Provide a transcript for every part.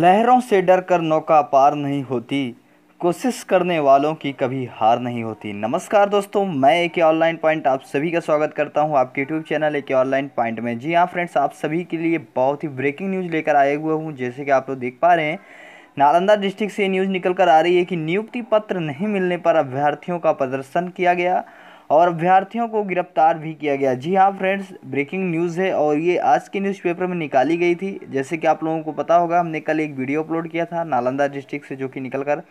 लहरों से डर कर नौका पार नहीं होती कोशिश करने वालों की कभी हार नहीं होती नमस्कार दोस्तों मैं एक ऑनलाइन पॉइंट आप सभी का स्वागत करता हूं आपके यूट्यूब चैनल एक ऑनलाइन पॉइंट में जी हाँ फ्रेंड्स आप सभी के लिए बहुत ही ब्रेकिंग न्यूज़ लेकर आए हुए हूँ जैसे कि आप लोग देख पा रहे हैं नालंदा डिस्ट्रिक्ट से न्यूज़ निकल कर आ रही है कि नियुक्ति पत्र नहीं मिलने पर अभ्यर्थियों का प्रदर्शन किया गया और अभ्यर्थियों को गिरफ्तार भी किया गया जी हाँ फ्रेंड्स ब्रेकिंग न्यूज़ है और ये आज के न्यूज़पेपर में निकाली गई थी जैसे कि आप लोगों को पता होगा हमने कल एक वीडियो अपलोड किया था नालंदा डिस्ट्रिक्ट से जो कि निकल कर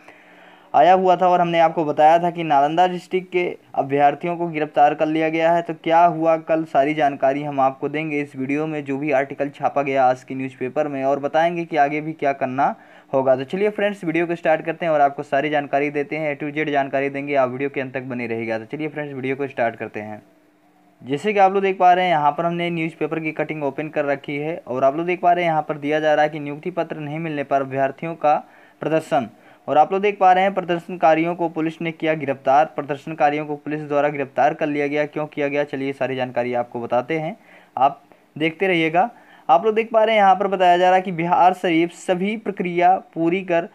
आया हुआ था और हमने आपको बताया था कि नालंदा डिस्ट्रिक्ट के अभ्यर्थियों को गिरफ्तार कर लिया गया है तो क्या हुआ कल सारी जानकारी हम आपको देंगे इस वीडियो में जो भी आर्टिकल छापा गया आज के न्यूज़पेपर में और बताएंगे कि आगे भी क्या करना होगा तो चलिए फ्रेंड्स वीडियो को स्टार्ट करते हैं और आपको सारी जानकारी देते हैं ए टू जेड जानकारी देंगे आप वीडियो के अंत तक बने रहेगा तो चलिए फ्रेंड्स वीडियो को स्टार्ट करते हैं जैसे कि आप लोग देख पा रहे हैं यहाँ पर हमने न्यूज़पेपर की कटिंग ओपन कर रखी है और आप लोग देख पा रहे हैं यहाँ पर दिया जा रहा है कि नियुक्ति पत्र नहीं मिलने पर अभ्यर्थियों का प्रदर्शन और आप लोग देख पा रहे हैं प्रदर्शनकारियों को पुलिस ने किया गिरफ्तार प्रदर्शनकारियों को पुलिस द्वारा गिरफ्तार कर लिया गया क्यों किया गया चलिए सारी जानकारी आपको बताते हैं आप देखते रहिएगा आप लोग देख पा रहे हैं यहाँ पर बताया जा रहा है कि बिहार शरीफ सभी प्रक्रिया पूरी कर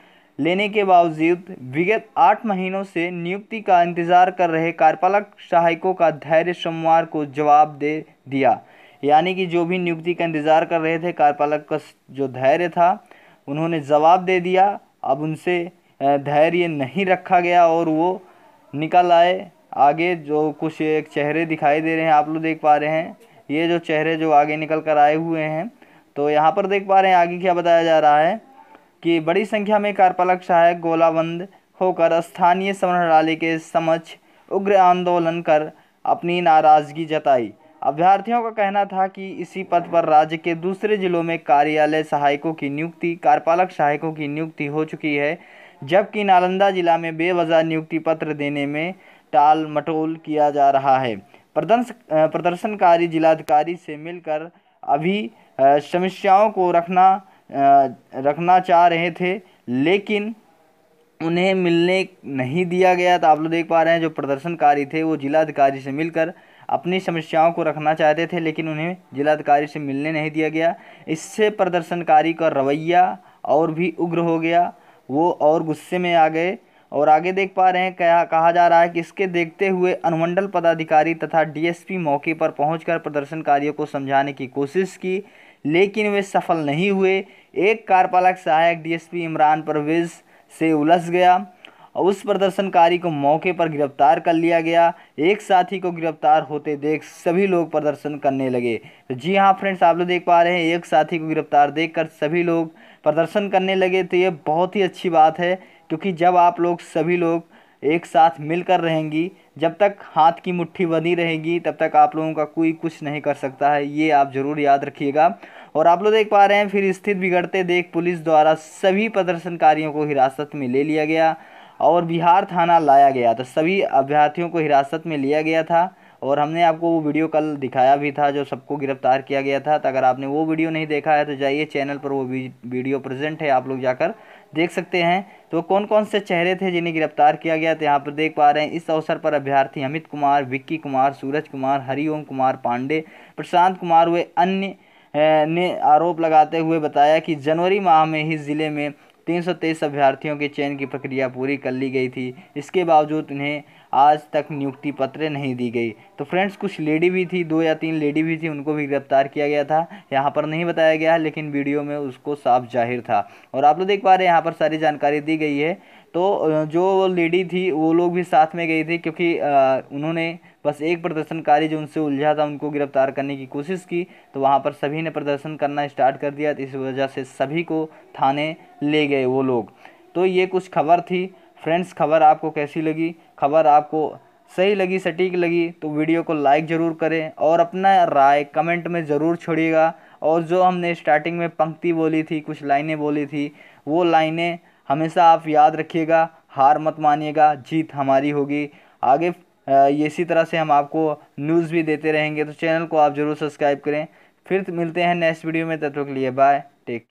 लेने के बावजूद विगत आठ महीनों से नियुक्ति का इंतजार कर रहे कार्यपालक सहायकों का धैर्य सोमवार को जवाब दे दिया यानी कि जो भी नियुक्ति का इंतज़ार कर रहे थे कार्यपालक का जो धैर्य था उन्होंने जवाब दे दिया अब उनसे धैर्य नहीं रखा गया और वो निकल आए आगे जो कुछ एक चेहरे दिखाई दे रहे हैं आप लोग देख पा रहे हैं ये जो चेहरे जो आगे निकल कर आए हुए हैं तो यहाँ पर देख पा रहे हैं आगे क्या बताया जा रहा है कि बड़ी संख्या में कारपालक सहायक गोलाबंद होकर स्थानीय संग्रहालय के समक्ष उग्र आंदोलन कर अपनी नाराज़गी जताई अभ्यर्थियों का कहना था कि इसी पद पर राज्य के दूसरे जिलों में कार्यालय सहायकों की नियुक्ति कार्यपालक सहायकों की नियुक्ति हो चुकी है जबकि नालंदा जिला में बेवजह नियुक्ति पत्र देने में टाल मटोल किया जा रहा है प्रदर्शनकारी जिलाधिकारी से मिलकर अभी समस्याओं को रखना रखना चाह रहे थे लेकिन उन्हें मिलने नहीं दिया गया तो आप लोग देख पा रहे हैं जो प्रदर्शनकारी थे वो जिलाधिकारी से मिलकर अपनी समस्याओं को रखना चाहते थे लेकिन उन्हें जिलाधिकारी से मिलने नहीं दिया गया इससे प्रदर्शनकारी का रवैया और भी उग्र हो गया वो और गुस्से में आ गए और आगे देख पा रहे हैं क्या कहा जा रहा है कि इसके देखते हुए अनुमंडल पदाधिकारी तथा डीएसपी मौके पर पहुंचकर प्रदर्शनकारियों को समझाने की कोशिश की लेकिन वे सफल नहीं हुए एक कार्यपालक सहायक डीएसपी इमरान परवेज से उलझ गया और उस प्रदर्शनकारी को मौके पर गिरफ्तार कर लिया गया एक साथी को गिरफ्तार होते देख सभी लोग प्रदर्शन करने लगे तो जी हाँ फ्रेंड्स आप लोग देख पा रहे हैं एक साथी को गिरफ्तार कर सभी लोग प्रदर्शन करने लगे तो ये बहुत ही अच्छी बात है क्योंकि जब आप लोग सभी लोग एक साथ मिलकर रहेंगी जब तक हाथ की मुट्ठी बनी रहेगी तब तक आप लोगों का कोई कुछ नहीं कर सकता है ये आप ज़रूर याद रखिएगा और आप लोग देख पा रहे हैं फिर स्थिति बिगड़ते देख पुलिस द्वारा सभी प्रदर्शनकारियों को हिरासत में ले लिया गया और बिहार थाना लाया गया तो सभी अभ्यर्थियों को हिरासत में लिया गया था और हमने आपको वो वीडियो कल दिखाया भी था जो सबको गिरफ्तार किया गया था तो अगर आपने वो वीडियो नहीं देखा है तो जाइए चैनल पर वो वीडियो प्रेजेंट है आप लोग जाकर देख सकते हैं तो कौन कौन से चेहरे थे जिन्हें गिरफ्तार किया गया तो यहाँ पर देख पा रहे हैं इस अवसर पर अभ्यर्थी अमित कुमार विक्की कुमार सूरज कुमार हरिओम कुमार पांडे प्रशांत कुमार व अन्य ने आरोप लगाते हुए बताया कि जनवरी माह में ही ज़िले में 323 अभ्यर्थियों के चयन की प्रक्रिया पूरी कर ली गई थी इसके बावजूद उन्हें आज तक नियुक्ति पत्र नहीं दी गई तो फ्रेंड्स कुछ लेडी भी थी दो या तीन लेडी भी थी उनको भी गिरफ्तार किया गया था यहाँ पर नहीं बताया गया लेकिन वीडियो में उसको साफ जाहिर था और आप लोग देख पा रहे हैं यहाँ पर सारी जानकारी दी गई है तो जो लेडी थी वो लोग भी साथ में गई थी क्योंकि उन्होंने बस एक प्रदर्शनकारी जो उनसे उलझा था उनको गिरफ्तार करने की कोशिश की तो वहाँ पर सभी ने प्रदर्शन करना स्टार्ट कर दिया तो इस वजह से सभी को थाने ले गए वो लोग तो ये कुछ खबर थी फ्रेंड्स खबर आपको कैसी लगी खबर आपको सही लगी सटीक लगी तो वीडियो को लाइक ज़रूर करें और अपना राय कमेंट में ज़रूर छोड़िएगा और जो हमने स्टार्टिंग में पंक्ति बोली थी कुछ लाइनें बोली थी वो लाइनें हमेशा आप याद रखिएगा हार मत मानिएगा जीत हमारी होगी आगे ये इसी तरह से हम आपको न्यूज़ भी देते रहेंगे तो चैनल को आप ज़रूर सब्सक्राइब करें फिर मिलते हैं नेक्स्ट वीडियो में तब तक लिए बाय टेक